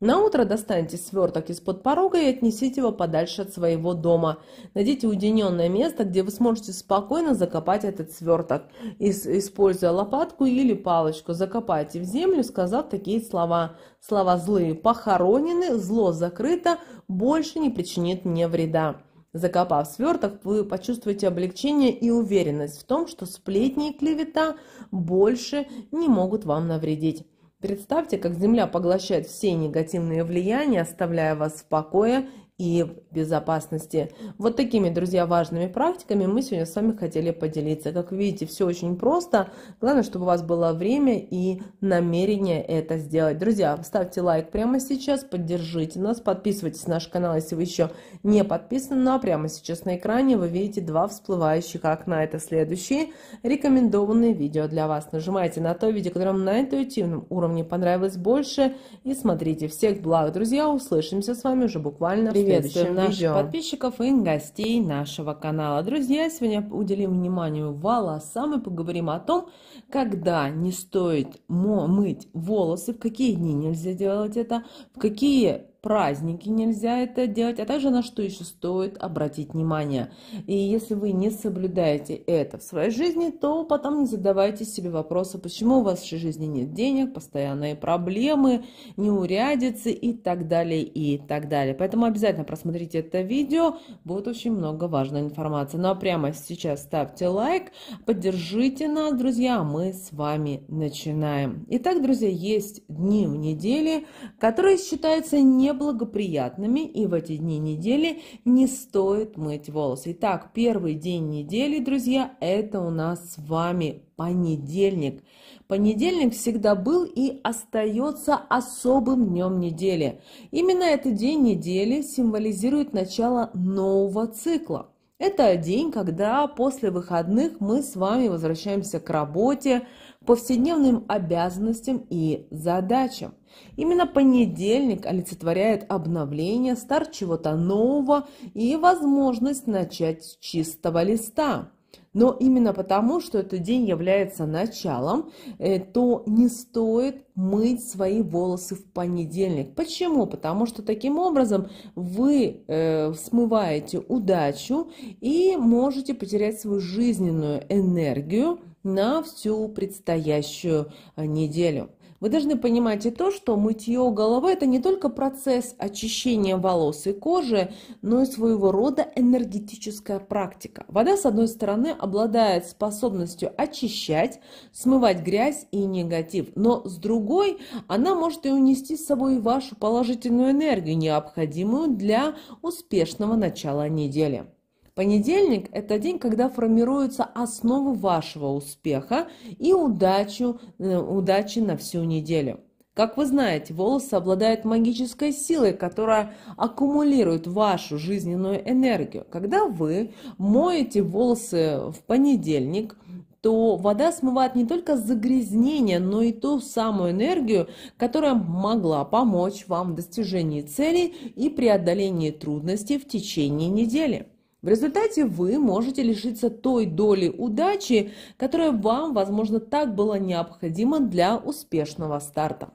На утро достаньте сверток из-под порога и отнесите его подальше от своего дома. Найдите уединенное место, где вы сможете спокойно закопать этот сверток, используя лопатку или палочку. Закопайте в землю, сказав такие слова. Слова злые похоронены, зло закрыто, больше не причинит мне вреда. Закопав сверток, вы почувствуете облегчение и уверенность в том, что сплетни и клевета больше не могут вам навредить. Представьте, как Земля поглощает все негативные влияния, оставляя вас в покое и безопасности. Вот такими, друзья, важными практиками мы сегодня с вами хотели поделиться. Как видите, все очень просто. Главное, чтобы у вас было время и намерение это сделать. Друзья, ставьте лайк прямо сейчас, поддержите нас, подписывайтесь на наш канал, если вы еще не подписаны. Ну а прямо сейчас на экране вы видите два всплывающих окна. Это следующие рекомендованные видео для вас. Нажимайте на то видео, которое вам на интуитивном уровне понравилось больше и смотрите. Всех благ, друзья, услышимся с вами уже буквально Привет. Приветствуем наших видео. подписчиков и гостей нашего канала. Друзья, сегодня уделим внимание волосам и поговорим о том, когда не стоит мыть волосы, в какие дни нельзя делать это, в какие праздники нельзя это делать, а также на что еще стоит обратить внимание. И если вы не соблюдаете это в своей жизни, то потом не задавайте себе вопросы, почему у вас в вашей жизни нет денег, постоянные проблемы, неурядицы и так далее, и так далее. Поэтому обязательно просмотрите это видео, будет очень много важной информации. Ну а прямо сейчас ставьте лайк, поддержите нас, друзья, а мы с вами начинаем. Итак, друзья, есть дни в неделе, которые считаются не неблагоприятными, и в эти дни недели не стоит мыть волосы. Итак, первый день недели, друзья, это у нас с вами понедельник. Понедельник всегда был и остается особым днем недели. Именно этот день недели символизирует начало нового цикла. Это день, когда после выходных мы с вами возвращаемся к работе, повседневным обязанностям и задачам. Именно понедельник олицетворяет обновление, старт чего-то нового и возможность начать с чистого листа. Но именно потому, что этот день является началом, э, то не стоит мыть свои волосы в понедельник. Почему? Потому что таким образом вы э, смываете удачу и можете потерять свою жизненную энергию на всю предстоящую а, неделю. Вы должны понимать и то, что мытье головы – это не только процесс очищения волос и кожи, но и своего рода энергетическая практика. Вода, с одной стороны, обладает способностью очищать, смывать грязь и негатив, но с другой она может и унести с собой вашу положительную энергию, необходимую для успешного начала недели. Понедельник – это день, когда формируется основу вашего успеха и удачу, э, удачи на всю неделю. Как вы знаете, волосы обладают магической силой, которая аккумулирует вашу жизненную энергию. Когда вы моете волосы в понедельник, то вода смывает не только загрязнение, но и ту самую энергию, которая могла помочь вам в достижении целей и преодолении трудностей в течение недели. В результате вы можете лишиться той доли удачи, которая вам, возможно, так была необходима для успешного старта.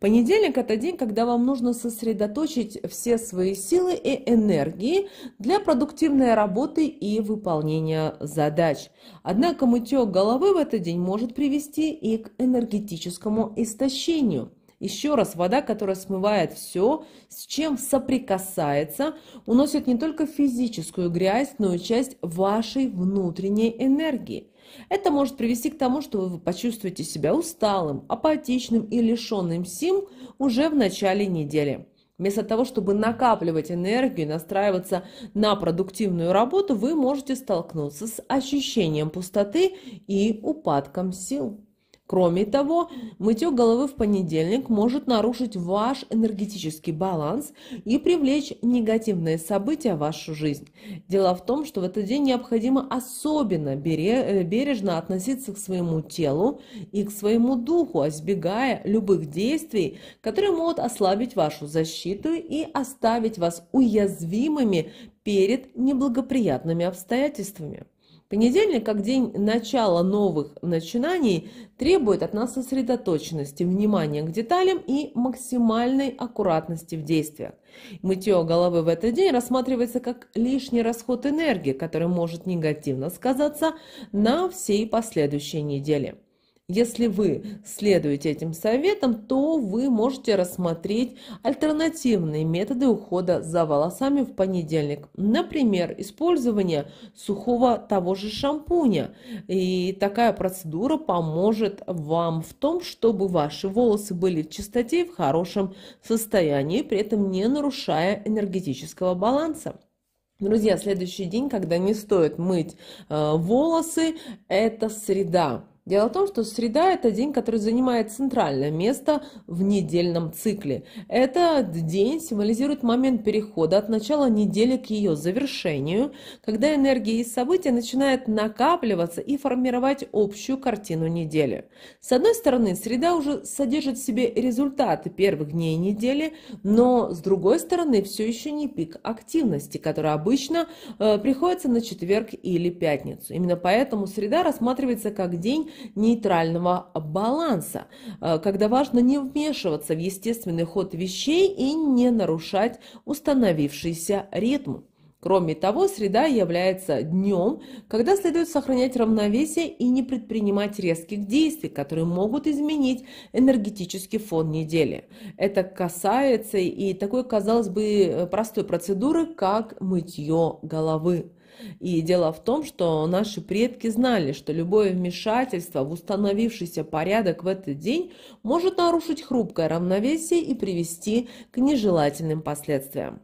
Понедельник – это день, когда вам нужно сосредоточить все свои силы и энергии для продуктивной работы и выполнения задач. Однако мытье головы в этот день может привести и к энергетическому истощению – еще раз, вода, которая смывает все, с чем соприкасается, уносит не только физическую грязь, но и часть вашей внутренней энергии. Это может привести к тому, что вы почувствуете себя усталым, апатичным и лишенным сил уже в начале недели. Вместо того, чтобы накапливать энергию и настраиваться на продуктивную работу, вы можете столкнуться с ощущением пустоты и упадком сил. Кроме того, мытье головы в понедельник может нарушить ваш энергетический баланс и привлечь негативные события в вашу жизнь. Дело в том, что в этот день необходимо особенно э, бережно относиться к своему телу и к своему духу, избегая любых действий, которые могут ослабить вашу защиту и оставить вас уязвимыми перед неблагоприятными обстоятельствами. Понедельник, как день начала новых начинаний, требует от нас сосредоточенности, внимания к деталям и максимальной аккуратности в действиях. Мытье головы в этот день рассматривается как лишний расход энергии, который может негативно сказаться на всей последующей неделе. Если вы следуете этим советам, то вы можете рассмотреть альтернативные методы ухода за волосами в понедельник. Например, использование сухого того же шампуня. И такая процедура поможет вам в том, чтобы ваши волосы были в чистоте и в хорошем состоянии, при этом не нарушая энергетического баланса. Друзья, следующий день, когда не стоит мыть э, волосы, это среда. Дело в том, что среда – это день, который занимает центральное место в недельном цикле. Этот день символизирует момент перехода от начала недели к ее завершению, когда энергия и события начинают накапливаться и формировать общую картину недели. С одной стороны, среда уже содержит в себе результаты первых дней недели, но с другой стороны, все еще не пик активности, который обычно э, приходится на четверг или пятницу. Именно поэтому среда рассматривается как день, нейтрального баланса, э, когда важно не вмешиваться в естественный ход вещей и не нарушать установившийся ритм. Кроме того, среда является днем, когда следует сохранять равновесие и не предпринимать резких действий, которые могут изменить энергетический фон недели. Это касается и такой, казалось бы, э, простой процедуры, как мытье головы. И дело в том, что наши предки знали, что любое вмешательство в установившийся порядок в этот день может нарушить хрупкое равновесие и привести к нежелательным последствиям.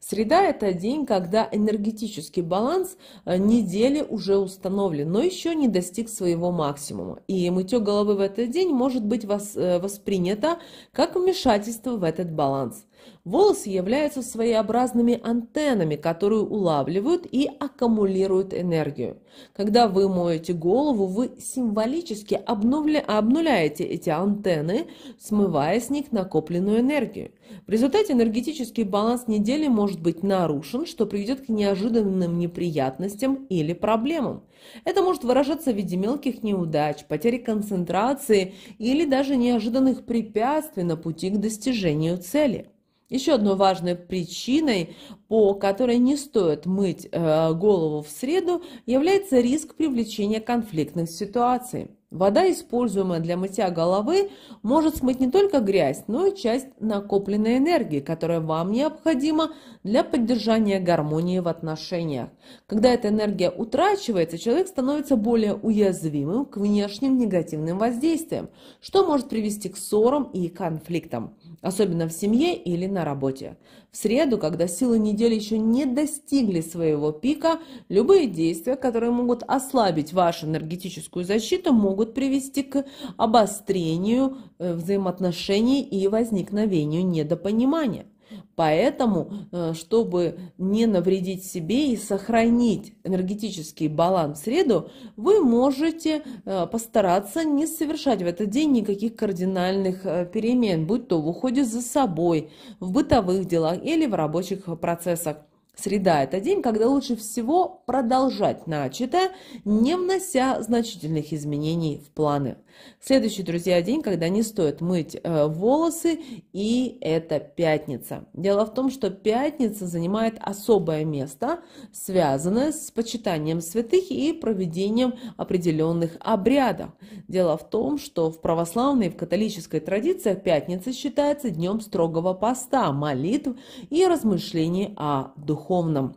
Среда – это день, когда энергетический баланс э, недели уже установлен, но еще не достиг своего максимума. И мытье головы в этот день может быть э, воспринято как вмешательство в этот баланс – Волосы являются своеобразными антеннами, которые улавливают и аккумулируют энергию. Когда вы моете голову, вы символически обнуля... обнуляете эти антенны, смывая с них накопленную энергию. В результате энергетический баланс недели может быть нарушен, что приведет к неожиданным неприятностям или проблемам. Это может выражаться в виде мелких неудач, потери концентрации или даже неожиданных препятствий на пути к достижению цели. Еще одной важной причиной, по которой не стоит мыть э, голову в среду, является риск привлечения конфликтных ситуаций. Вода, используемая для мытья головы, может смыть не только грязь, но и часть накопленной энергии, которая вам необходима для поддержания гармонии в отношениях. Когда эта энергия утрачивается, человек становится более уязвимым к внешним негативным воздействиям, что может привести к ссорам и конфликтам особенно в семье или на работе. В среду, когда силы недели еще не достигли своего пика, любые действия, которые могут ослабить вашу энергетическую защиту, могут привести к обострению э, взаимоотношений и возникновению недопонимания. Поэтому, э, чтобы не навредить себе и сохранить энергетический баланс в среду, вы можете э, постараться не совершать в этот день никаких кардинальных э, перемен, будь то в уходе за собой, в бытовых делах или в рабочих процессах. Среда – это день, когда лучше всего продолжать начатое, не внося значительных изменений в планы. Следующий, друзья, день, когда не стоит мыть э, волосы, и это пятница. Дело в том, что пятница занимает особое место, связанное с почитанием святых и проведением определенных обрядов. Дело в том, что в православной и в католической традициях пятница считается днем строгого поста, молитв и размышлений о духовном духовном.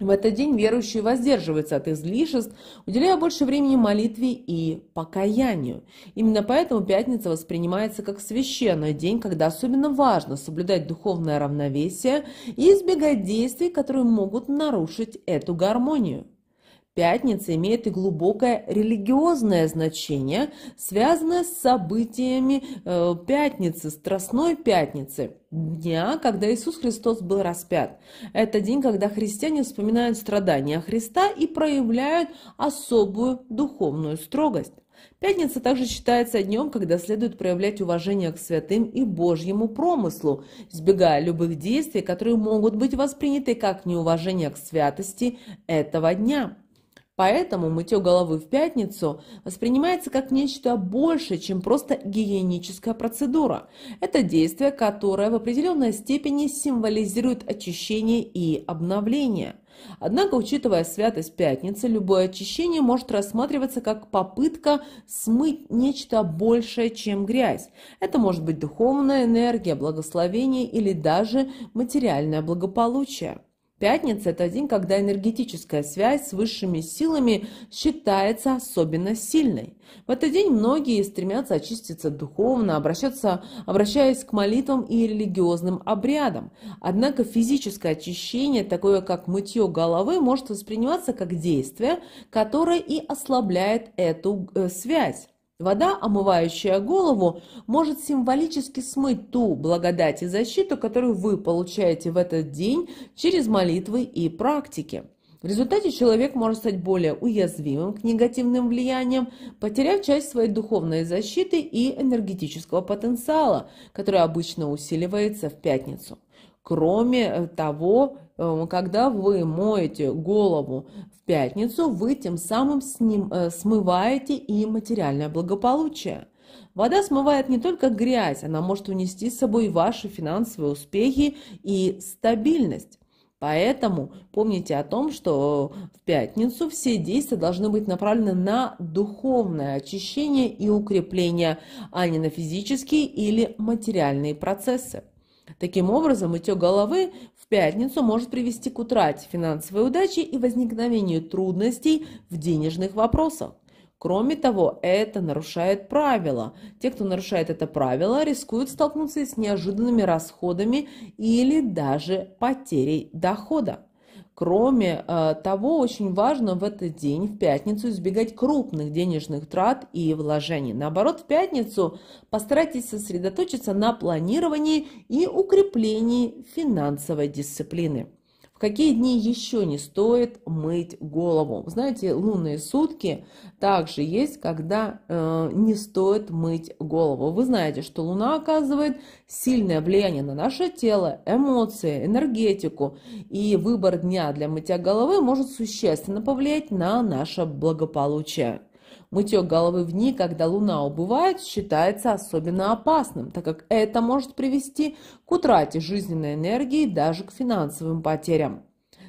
В этот день верующие воздерживаются от излишеств, уделяя больше времени молитве и покаянию. Именно поэтому пятница воспринимается как священный день, когда особенно важно соблюдать духовное равновесие и избегать действий, которые могут нарушить эту гармонию. Пятница имеет и глубокое религиозное значение, связанное с событиями э, пятницы, Страстной пятницы, дня, когда Иисус Христос был распят. Это день, когда христиане вспоминают страдания Христа и проявляют особую духовную строгость. Пятница также считается днем, когда следует проявлять уважение к святым и Божьему промыслу, избегая любых действий, которые могут быть восприняты как неуважение к святости этого дня. Поэтому мытье головы в пятницу воспринимается как нечто большее, чем просто гигиеническая процедура. Это действие, которое в определенной степени символизирует очищение и обновление. Однако, учитывая святость пятницы, любое очищение может рассматриваться как попытка смыть нечто большее, чем грязь. Это может быть духовная энергия, благословение или даже материальное благополучие. Пятница – это день, когда энергетическая связь с высшими силами считается особенно сильной. В этот день многие стремятся очиститься духовно, обращаться, обращаясь к молитвам и религиозным обрядам. Однако физическое очищение, такое как мытье головы, может восприниматься как действие, которое и ослабляет эту э, связь. Вода, омывающая голову, может символически смыть ту благодать и защиту, которую вы получаете в этот день через молитвы и практики. В результате человек может стать более уязвимым к негативным влияниям, потеряв часть своей духовной защиты и энергетического потенциала, который обычно усиливается в пятницу. Кроме э, того, Эм, когда вы моете голову в пятницу, вы тем самым ним, э, смываете и материальное благополучие. Вода смывает не только грязь, она может унести с собой ваши финансовые успехи и стабильность. Поэтому помните о том, что в пятницу все действия должны быть направлены на духовное очищение и укрепление, а не на физические или материальные процессы. Таким образом, мытье головы пятницу может привести к утрате финансовой удачи и возникновению трудностей в денежных вопросах. Кроме того, это нарушает правила. Те, кто нарушает это правило, рискуют столкнуться с неожиданными расходами или даже потерей дохода. Кроме э, того, очень важно в этот день, в пятницу, избегать крупных денежных трат и вложений. Наоборот, в пятницу постарайтесь сосредоточиться на планировании и укреплении финансовой дисциплины какие дни еще не стоит мыть голову? Знаете, лунные сутки также есть, когда э, не стоит мыть голову. Вы знаете, что Луна оказывает сильное влияние на наше тело, эмоции, энергетику, и выбор дня для мытья головы может существенно повлиять на наше благополучие. Мытье головы в дни, когда луна убывает, считается особенно опасным, так как это может привести к утрате жизненной энергии и даже к финансовым потерям.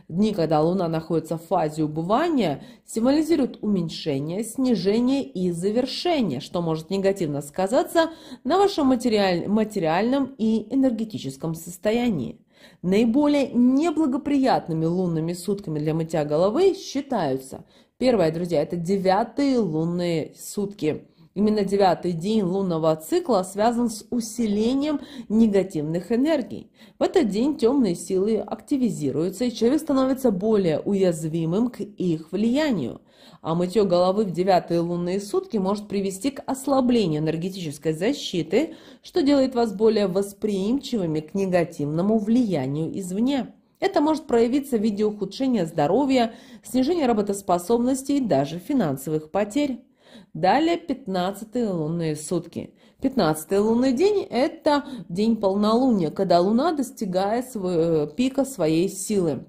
Дни, когда Луна находится в фазе убывания, символизируют уменьшение, снижение и завершение, что может негативно сказаться на вашем материаль... материальном и энергетическом состоянии. Наиболее неблагоприятными лунными сутками для мытья головы считаются Первое, друзья, это девятые лунные сутки. Именно девятый день лунного цикла связан с усилением негативных энергий. В этот день темные силы активизируются, и человек становится более уязвимым к их влиянию. А мытье головы в девятые лунные сутки может привести к ослаблению энергетической защиты, что делает вас более восприимчивыми к негативному влиянию извне. Это может проявиться в виде ухудшения здоровья, снижения работоспособности и даже финансовых потерь. Далее 15 лунные сутки. 15 лунный день – это день полнолуния, когда Луна достигает пика своей силы.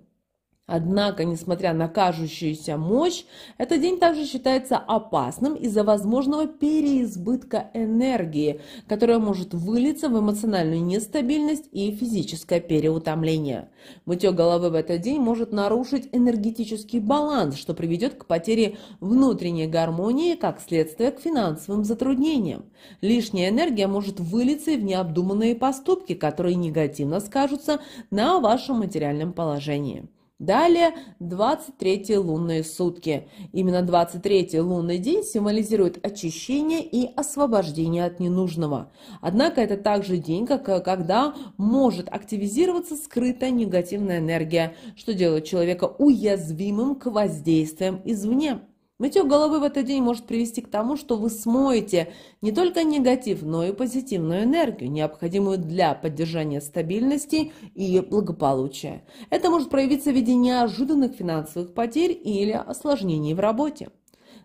Однако, несмотря на кажущуюся мощь, этот день также считается опасным из-за возможного переизбытка энергии, которая может вылиться в эмоциональную нестабильность и физическое переутомление. Мытье головы в этот день может нарушить энергетический баланс, что приведет к потере внутренней гармонии, как следствие к финансовым затруднениям. Лишняя энергия может вылиться и в необдуманные поступки, которые негативно скажутся на вашем материальном положении. Далее 23 лунные сутки. Именно 23 лунный день символизирует очищение и освобождение от ненужного. Однако это также день, как, когда может активизироваться скрытая негативная энергия, что делает человека уязвимым к воздействиям извне. Мытье головы в этот день может привести к тому, что вы смоете не только негатив, но и позитивную энергию, необходимую для поддержания стабильности и благополучия. Это может проявиться в виде неожиданных финансовых потерь или осложнений в работе.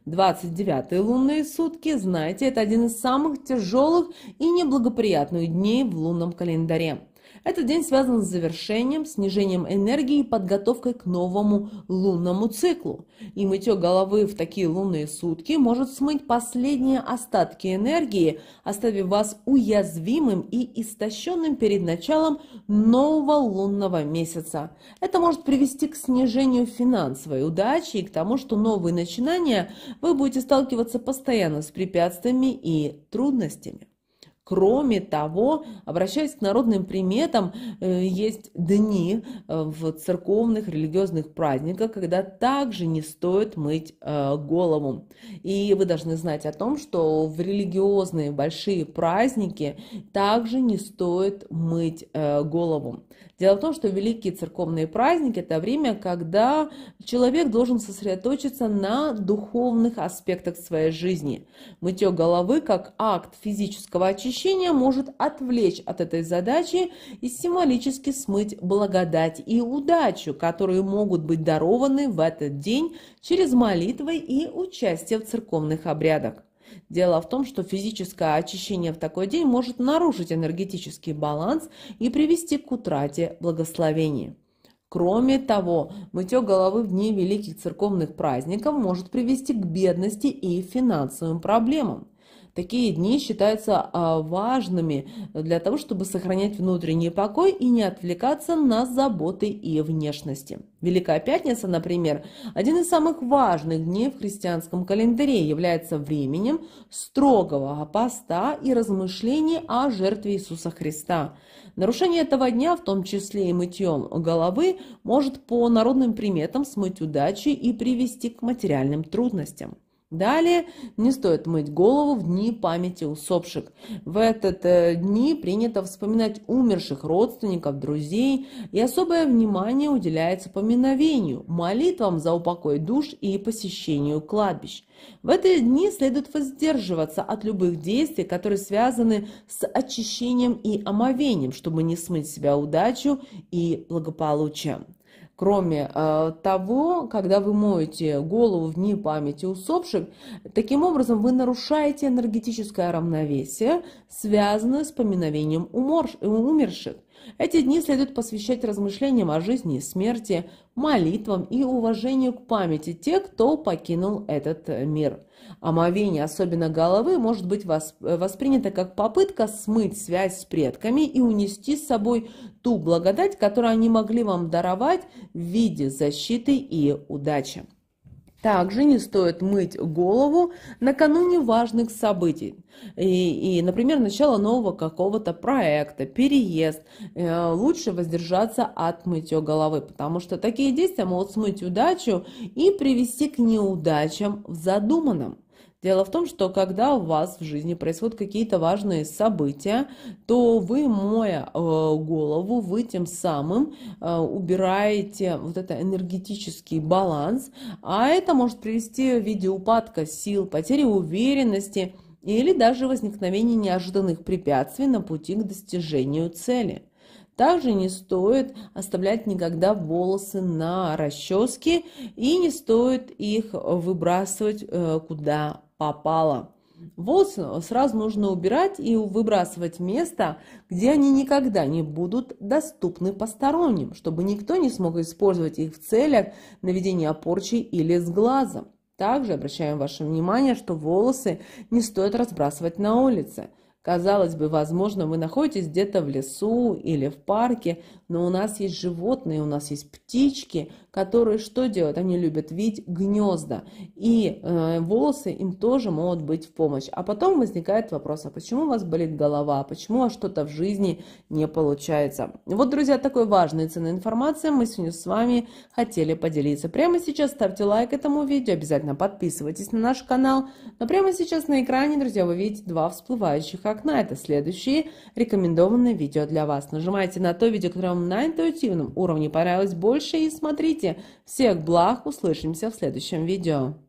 29-е лунные сутки, знаете, это один из самых тяжелых и неблагоприятных дней в лунном календаре. Этот день связан с завершением, снижением энергии и подготовкой к новому лунному циклу. И мытье головы в такие лунные сутки может смыть последние остатки энергии, оставив вас уязвимым и истощенным перед началом нового лунного месяца. Это может привести к снижению финансовой удачи и к тому, что новые начинания вы будете сталкиваться постоянно с препятствиями и трудностями. Кроме того, обращаясь к народным приметам, э, есть дни э, в церковных религиозных праздниках, когда также не стоит мыть э, голову. И вы должны знать о том, что в религиозные большие праздники также не стоит мыть голову. Дело в том, что великие церковные праздники – это время, когда человек должен сосредоточиться на духовных аспектах своей жизни. Мытье головы как акт физического очищения может отвлечь от этой задачи и символически смыть благодать и удачу, которые могут быть дарованы в этот день через молитвы и участие в церковных обрядах. Дело в том, что физическое очищение в такой день может нарушить энергетический баланс и привести к утрате благословения. Кроме того, мытье головы в дни великих церковных праздников может привести к бедности и финансовым проблемам. Такие дни считаются а, важными для того, чтобы сохранять внутренний покой и не отвлекаться на заботы и внешности. Великая Пятница, например, один из самых важных дней в христианском календаре, является временем строгого поста и размышлений о жертве Иисуса Христа. Нарушение этого дня, в том числе и мытьем головы, может по народным приметам смыть удачи и привести к материальным трудностям. Далее не стоит мыть голову в дни памяти усопших. В этот э, дни принято вспоминать умерших родственников, друзей, и особое внимание уделяется поминовению, молитвам за упокой душ и посещению кладбищ. В эти дни следует воздерживаться от любых действий, которые связаны с очищением и омовением, чтобы не смыть себя удачу и благополучием кроме э, того, когда вы моете голову в дни памяти усопших, таким образом вы нарушаете энергетическое равновесие, связанное с поминовением умерших. Эти дни следует посвящать размышлениям о жизни и смерти, молитвам и уважению к памяти тех, кто покинул этот мир. Омовение, особенно головы, может быть воспринято как попытка смыть связь с предками и унести с собой ту благодать, которую они могли вам даровать в виде защиты и удачи. Также не стоит мыть голову накануне важных событий. И, и например, начало нового какого-то проекта, переезд. Э, лучше воздержаться от мытья головы, потому что такие действия могут смыть удачу и привести к неудачам в задуманном. Дело в том, что когда у вас в жизни происходят какие-то важные события, то вы, моя э, голову, вы тем самым э, убираете вот этот энергетический баланс, а это может привести в виде упадка сил, потери уверенности или даже возникновения неожиданных препятствий на пути к достижению цели. Также не стоит оставлять никогда волосы на расческе и не стоит их выбрасывать э, куда попало. Волос э, сразу нужно убирать и выбрасывать место, где они никогда не будут доступны посторонним, чтобы никто не смог использовать их в целях наведения порчи или сглаза. Также обращаем ваше внимание, что волосы не стоит разбрасывать на улице. Казалось бы, возможно, вы находитесь где-то в лесу или в парке, но у нас есть животные, у нас есть птички, которые что делают? Они любят видеть гнезда. И э, волосы им тоже могут быть в помощь. А потом возникает вопрос, а почему у вас болит голова? А почему что-то в жизни не получается? Вот, друзья, такой важной ценной информацией мы сегодня с вами хотели поделиться. Прямо сейчас ставьте лайк этому видео, обязательно подписывайтесь на наш канал. Но прямо сейчас на экране, друзья, вы видите два всплывающих окна. Это следующие рекомендованные видео для вас. Нажимайте на то видео, которое вам на интуитивном уровне понравилось больше и смотрите свете. Всех благ, услышимся в следующем видео.